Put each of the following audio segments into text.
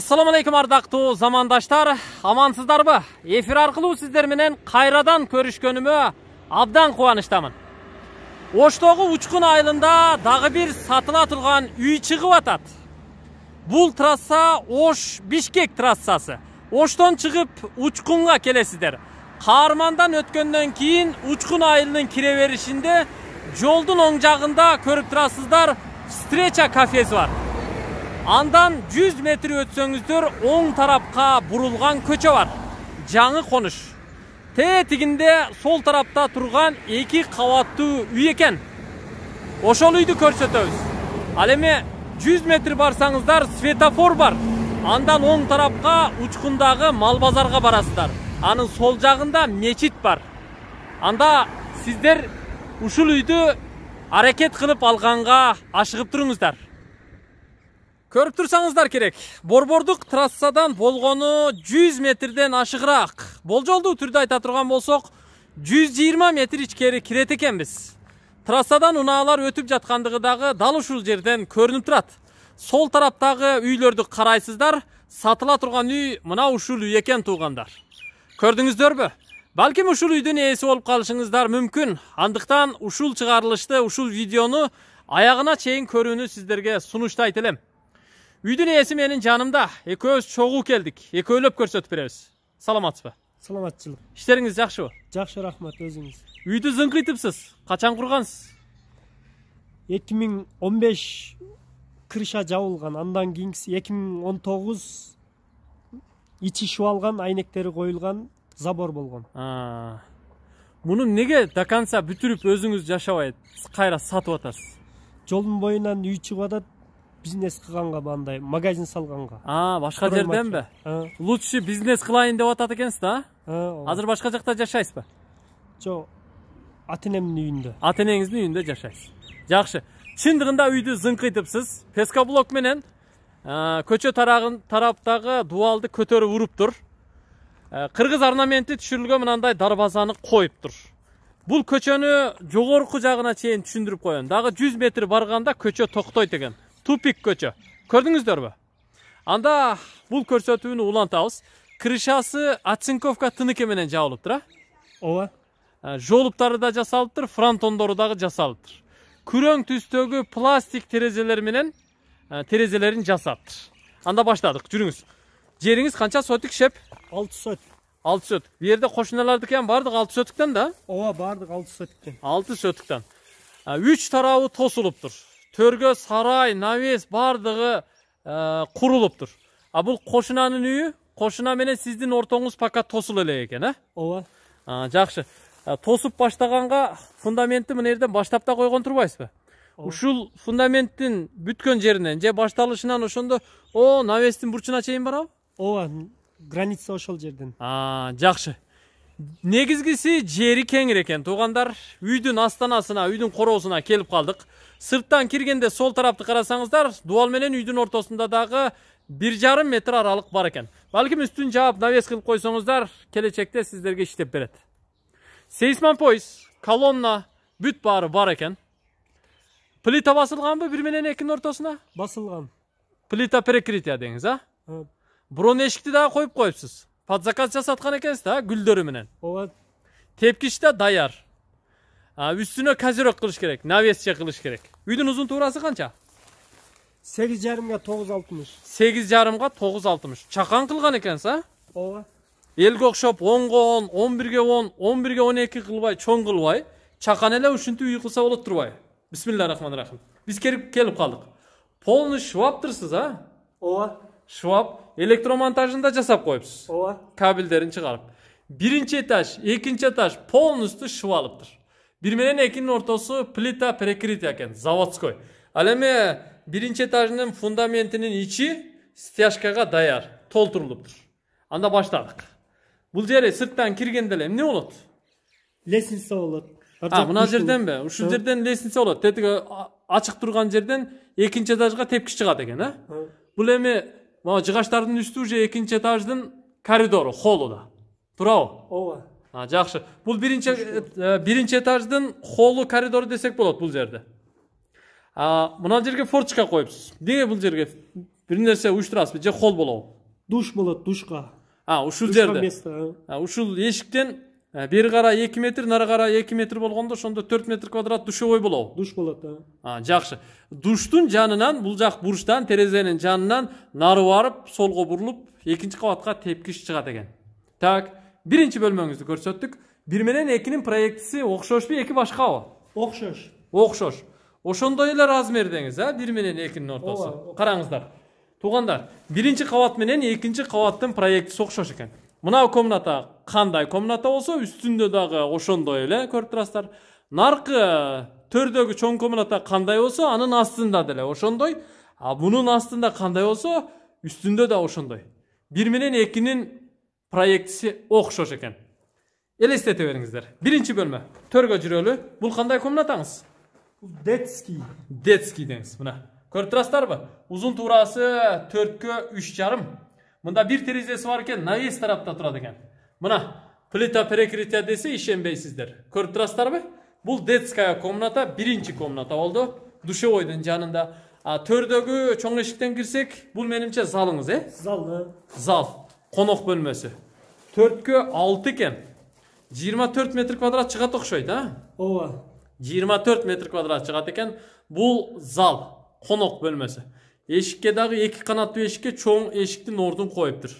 алейкум ардақты замандаштар амансыздарбы эфир арқылы сиздер менен кайрадан көрүшкөнүмө абдан кубанычтамын оштогу учкун айылында дагы бир сатыла турган үй чыгып атат бул трасса ош бишкек трассасы оштон чыгып учкунга келесиздер каармандан өткөндөн кийин учкун айылынын кире беришинде жолдун оң жагында көрүп турасыздар встреча кафеси бар андан 100 метр өтсөңүздөр оң тарапка бурулган көчө бар жаңы конуш тетигинде сол тарапта турган эки кабаттуу үй экен ошол үйдү көрсөтөбүз ал эми 100 метр барсаңыздар светофор бар андан оң тарапка учкундагы мал базарга барасыздар анын сол жагында мечит бар анда сиздер ушул үйдү аракет кылып алганга ашыгып туруңуздар көріп тұрсаңыздар керек борбордық трассадан болғаны 100 метрден ашығырақ болжолдуу түрдө айта тұрған болсақ, 120 метр ичкери кирет біз. трассадан унаалар өтіп жатқандығы дагы дал ушул жерден көрініп тұрат. сол тараптағы үйлерді қарайсыздар, сатыла тұрған үй мына ушул үйекен туғандар. туугандар көрдүңүздөрбү балким ушул үйдің ээси болып калышыңыздар мүмкін андықтан ушул чыгарылышты ушул видеону аяғына чейин көрүүнү сиздерге сунуштайт үйдүн ээси менин жанымда экөөбүз чогуу келдик экөөлөп көрсөтүп беребиз саламатсызбы саламатчылык иштериңиз жакшыбы жакшы рахмат өзүңүз үйдү зыңкыйтыпсыз качан кургансыз эки миң он беш крыша жабылган андан кийинкиси эки миң он тогуз ичи шубалган айнектери коюлган забор болгон муну неге до конца бүтүрүп өзүңүз жашабай кайра сатып атасыз жолдун боюнан үй чыгып атат бизнес кылганга баягындай магазин салганга а башка жерденби лучше бизнес кылайын деп атат экенсиз да азыр башка жакта жашайсызбы жок ата энемдин үйүндө ата энеңиздин үйүндө жашайсыз жакшы чындыгында үйдү зыңкыйтыпсыз пескоблок менен көчө тараптагы дубалды көтөрүп уруптур кыргыз орнаменти түшүрүлгөн мынандай дарбазаны коюптур бул көчөнү жогорку жагына чейин түшүндүрүп коеюн дагы жүз метр барганда көчө токтойт экен тупик көчө көрдүңүздөрбү анда бул көрсөтүүнү улантабыз крышасы оцинковка тыныке менен жабылыптыр а ооба жолуптары да жасалыптыр фронтондору дагы жасалыптыр күрөң түстөгү пластик терезелер менен терезелерин жасаптыр анда баштадык жүрүңүз жериңиз канча сотик шеп алты сотик алты сотик бул жерде кошуналардыкы эми баардыгы алты сотиктен да ооба баардыгы алты сотиктен алты сотиктен үч тарабы тосулуптур төргө сарай навес бардығы курулуп э, құрылып тұр а бұл кошунанын үйі кошуна менен сиздин ортоңыз пока тосул эле экен э ооба жакшы тосуп баштаганга фундаментти мына жерден баштап да койгон турбайсызбы ушул фундаменттин бүткөн жеринен же башталышынан ошондо о навестин бурчуна чейин барабы ооба граница ошол жерден жакшы негизгиси жери кеңир экен туугандар үйдүн астанасына үйдүн короосуна келип калдык сырттан киргенде сол тарапты карасаңыздар дубал менен үйдүн ортосунда дагы бир жарым метр аралык бар экен балким үстүн жаап навес кылып койсоңуздар келечекте сиздерге иштеп берет сейсмопоез колонна бүт баары бар экен плита басылганбы бир менен экинин ортосуна басылган плита перекрытия деңиз а брон эшикти дагы коюп коюпсуз под заказ жасаткан экенсиз да гүлдөрү менен ооба тепкич да даяр Ha, üstüne kazirok керек kerak navescha керек kerak uyni uzun tuvrasi qancha sekiz jarimga to'qqiz oltmish sekiz jarimga to'qqiz oltmish chaqan qilgan ekansiz ооба элге окшоп онго он он бирге он он бирге он эки кылбай чоң кылбай чакан эле ушинтип үй кылса болот турбайбы бисмилля рахманир рахим биз келип келип калдык полный швабтырсыз а ооба шваб электромонтажын да жасап коюпсуз ооба кабелдерин чыгарып биринчи этаж экинчи этаж полностью шыбалыптыр бир менен экинин ортосу плита перекрытие экен заводской ал эми биринчи этажынын фундаментинин ичи стяжкага даяр толтурулуптур анда баштадык бул жери сырттан киргенде эле эмне болот лестница болот а мына жерденби ушул жерден лестница болот тетиги ачык турган жерден экинчи этажга тепкич чыгат экен а бул эми могу жыгачтардын үстү уже экинчи этаждын коридору холу да туурабы ооба жакшы бул биринчи э, э, биринчи этаждын холу коридору десек болот бул жерде мына жерге форточка коюпсуз эмнеге бул жерге бир нерсе уюштурасызбы же холл болобу душ болот душка а ушул жерде ушул эшиктен э, бери карай эки метр нары карай эки метр болгондо ошондо төрт метр квадрат душевой болобу душ болот а жакшы душтун жанынан бул жак бурчтан терезенин жанынан нары барып солго бурулуп экинчи кабатка тепкич чыгат экен так биринчи бөлмөңүздү көрсөттүк бир менен экинин проектиси окшошпу эки башкабы окшош окшош ошондой эле размердеңиз э бир менен экинин ортосу караңыздар туугандар биринчи кабат менен экинчи кабаттын проектиси окшош экен мына комната кандай комната болсо үстүндө дагы ошондой эле көрүп турасыздар наркы төрдөгү чоң комната кандай болсо анын астында деле ошондой а мунун астында кандай болсо үстүндө да ошондой бир менен экинин проектісі оқшош екен елестете беріңіздер бірінші бөлме төргі жүрөлү бұл қандай комнатаңыз бұл детский детский деңіз мына көріп тұрасыздар ба ұзын турасы төрткө үш жарым мында бір терезесі бар екен навес тарапта тұрады екен мына плита перекрытия десе ишенбейсиздер көріп тұрасыздар ба бұл детская комната бірінші комната болды душевойдың жанында төрдөгү чоң эшиктен кірсек бұл менімше залыңыз э залы зал қонақ бөлмесі төртке алты екен жиырма төрт метр квадрат шығады ұқсайды а ооба жиырма төрт метр квадрат шығады екен бұл зал қонақ бөлмесі эшикке дағы екі қанатты эшикке чоң эшиктин ордун қойыптыр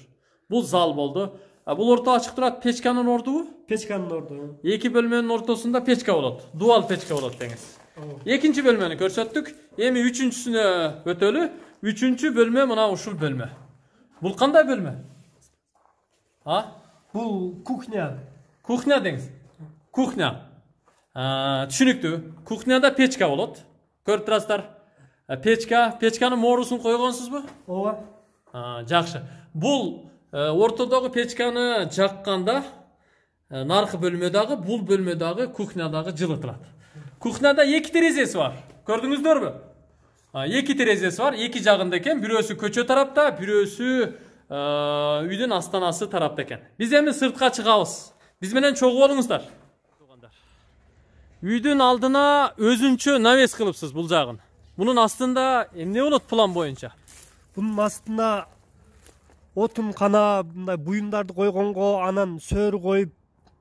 бұл зал болды а бұл орта ашық тұрады печканың ордубу печканың орду екі бөлменің ортасында печка болады дуал печка болады деңіз екінші бөлмені көрсөттүк эми үчүнчүсүнө өтөлү үчүнчү бөлме мына ушул бөлме бул кандай бөлме а бұл кухня кухня деңіз кухня түшүнүктүү кухняда печка болот көріп тұрасыздар печка печканын морусун койгонсузбу ооба жақсы Бұл ортодогу печканы жаққанда нарқы бөлмө бұл бул Кухнядағы дагы кухня кухняда екі терезесі бар көрдүңүздөрбү Екі терезесі бар екі жагында экен бирөөсү көше тарапта бирөөсү үйдүн астанасы тарапта экен биз эми сыртка чыгабыз биз менен чогуу болуңуздар үйдүн алдына өзүнчө навес кылыпсыз бул жагын мунун астында эмне болот план боюнча бунун астына отун қана мындай буюмдарды койгонго анан сөөр коюп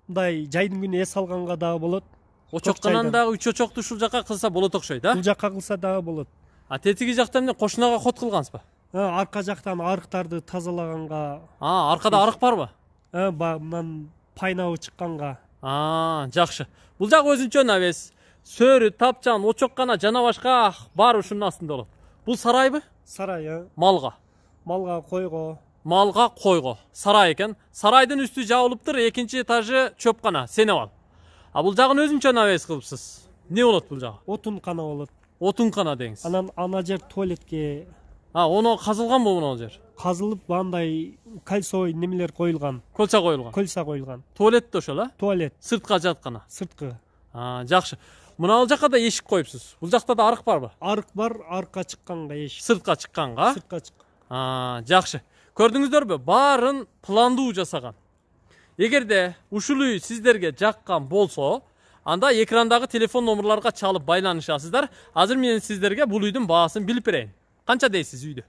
мындай жайдын күнү эс алганга дагы болот очокканан дагы үч очокту ушул жака кылса болот окшойт а бул жака кылса дагы болот а тетиги жакта эмне кошунага кот кылгансызбы Ә, арқа жақтан арықтарды тазалағанға а арқада арық бар ә, ба бар мынан пайнауы чыкканга а жакшы бул жак өзүнчө навес сөөрү тапчан очоккана жана башка баары ушунун астында болот бул сарайбы сарай э малга малга койго малга койго сарай экен сарайдын үстү жабылыптыр экинчи этажы чөпкана сенеп ал а бул жагын өзүнчө навес кылыпсыз эмне болот бул жагы отункана болот отункана деңиз анан ана жер туалетке а оны қазылған ба мынау жер қазылып бандай кольцо немелер қойылған кольца қойылған кольца қойылған туалет да ошол туалет сыртқа жатқана сыртқы жақсы мынау жаққа да есік қойыпсыз бұл жақта да арық бар ба арық бар арыққа шыққанға есік сыртқа шыққанға сыртқа шыққан жақсы көрдіңіздер бе барын пландуу жасаған эгерде ушул үй сиздерге жаккан болсо анда экрандағы телефон номерларға чалып байланышасыздар азыр мен сіздерге бұл үйдің баасын билип берейин Қанша дейсіз үйді?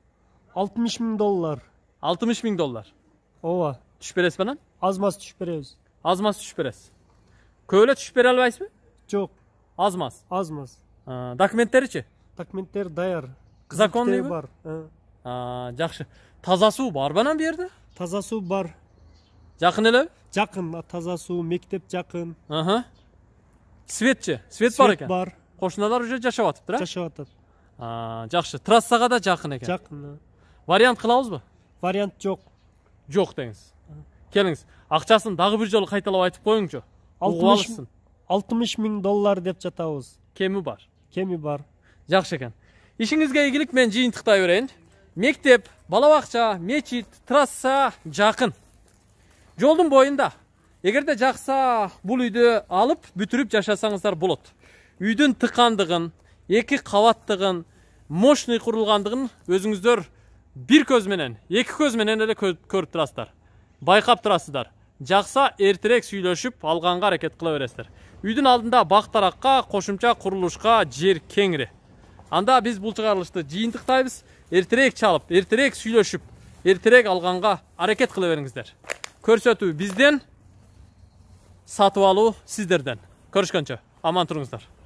60 доллар. 60 мін доллар? Ова. Түшіп бересі бәнен? Азмас түшіп береміз. Азмас түшіп бересі. Көлі түшіп бере алып айсы Жоқ. Азмас? Азмас. Документтері че? Документтері даяр Законды бар. Жақшы. Таза су бар бәнен берді? Таза су бар. Жақын әлі? Жақын. Таза су, мектеп жақын. Свет че? Свет бар екен? Свет бар. Қошыналар ұжы жашаватып, дұра? жақсы трассаға да жақын екен жақын вариант қылауыз ба вариант жоқ жоқ деңіз келіңіз ақшасын дағы бір жолы қайталап айтып қойыңызшы алсын алтымыш мың доллар деп жатабыз кемі бар кемі бар жақсы екен ішіңізге игілік мен жиынтықтай берейін мектеп балабақша мечит трасса жақын жолдың бойында егерде жақса бұл үйді алып бүтүрүп жашасаңыздар болот үйдің тықандығын екі қабаттығын мощный құрылғандығын өзіңіздер бір көзменен екі көзменен де көріп тұрасыздар байқап тұрасыздар жақса ертерек сөйлесіп алғанға әрекет қыла бересіздер үйдің алдында бақ тараққа қосымша құрылышқа жер кеңірі анда біз бұл шығарылышты жиынтықтайбыз ертерек чалып ертерек сөйлесіп ертерек алғанға әрекет қыла беріңіздер көрсету бізден сатып алу сіздерден көрішкенше аман тұрыңыздар